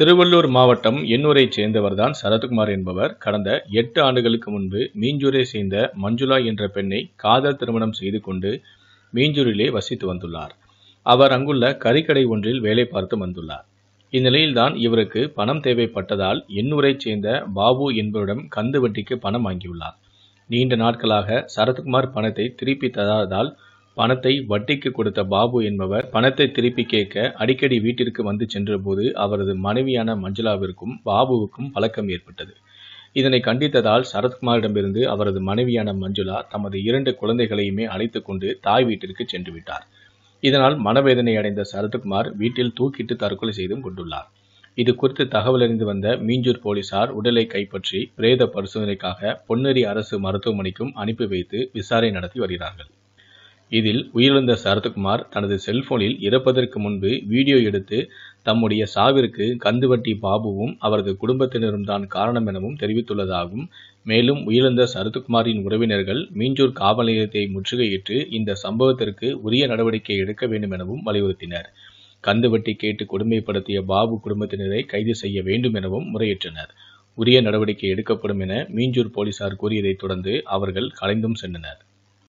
திருவள்ளூர் மாவட்டம் எண்ணூரைச் சேர்ந்தவர்தான் சரத்குமார் என்பவர் கடந்த எட்டு ஆண்டுகளுக்கு முன்பு மீஞ்சூரை சேர்ந்த மஞ்சுளா என்ற பெண்ணை காதல் திருமணம் செய்து கொண்டு மீஞ்சூரிலே வசித்து வந்துள்ளார் அவர் அங்குள்ள கறிக்கடை ஒன்றில் வேலை பார்த்து வந்துள்ளார் இந்நிலையில்தான் இவருக்கு பணம் தேவைப்பட்டதால் எண்ணூரைச் சேர்ந்த பாபு என்பவரிடம் கந்து வட்டிக்கு பணம் வாங்கியுள்ளார் நீண்ட நாட்களாக சரத்குமார் பணத்தை திருப்பி தராததால் பணத்தை வட்டிக்கு கொடுத்த பாபு என்பவர் பணத்தை திருப்பி கேட்க அடிக்கடி வீட்டிற்கு வந்து சென்றபோது அவரது மனைவியான மஞ்சுளாவிற்கும் பாபுவுக்கும் பழக்கம் ஏற்பட்டது இதனை கண்டித்ததால் சரத்குமாரிடமிருந்து அவரது மனைவியான மஞ்சுளா தமது இரண்டு குழந்தைகளையுமே அழைத்து கொண்டு தாய் வீட்டிற்கு சென்று விட்டார் இதனால் மனவேதனை அடைந்த சரத்குமார் வீட்டில் தூக்கிட்டு தற்கொலை செய்தும் கொண்டுள்ளார் இது குறித்து தகவல் அறிந்து வந்த மீஞ்சூர் போலீசார் உடலை கைப்பற்றி பிரேத பரிசோதனைக்காக பொன்னேரி அரசு மருத்துவமனைக்கும் அனுப்பி வைத்து விசாரணை நடத்தி வருகிறார்கள் இதில் உயிரிழந்த சரத்குமார் தனது செல்போனில் இறப்பதற்கு முன்பு வீடியோ எடுத்து தம்முடைய சாவிற்கு கந்துவட்டி பாபுவும் அவரது குடும்பத்தினரும் தான் காரணம் எனவும் தெரிவித்துள்ளதாகவும் மேலும் உயிரிழந்த சரத்குமாரின் உறவினர்கள் மீஞ்சூர் காவல் நிலையத்தை முற்றுகையிட்டு இந்த சம்பவத்திற்கு உரிய நடவடிக்கை எடுக்க வேண்டும் எனவும் வலியுறுத்தினர் கந்துவட்டி கேட்டு கொடுமைப்படுத்திய பாபு குடும்பத்தினரை கைது செய்ய வேண்டும் எனவும் முறையிட்டனர் உரிய நடவடிக்கை எடுக்கப்படும் என மீஞ்சூர் போலீசார் கூறியதைத் தொடர்ந்து அவர்கள் கலைந்தும் சென்றனர்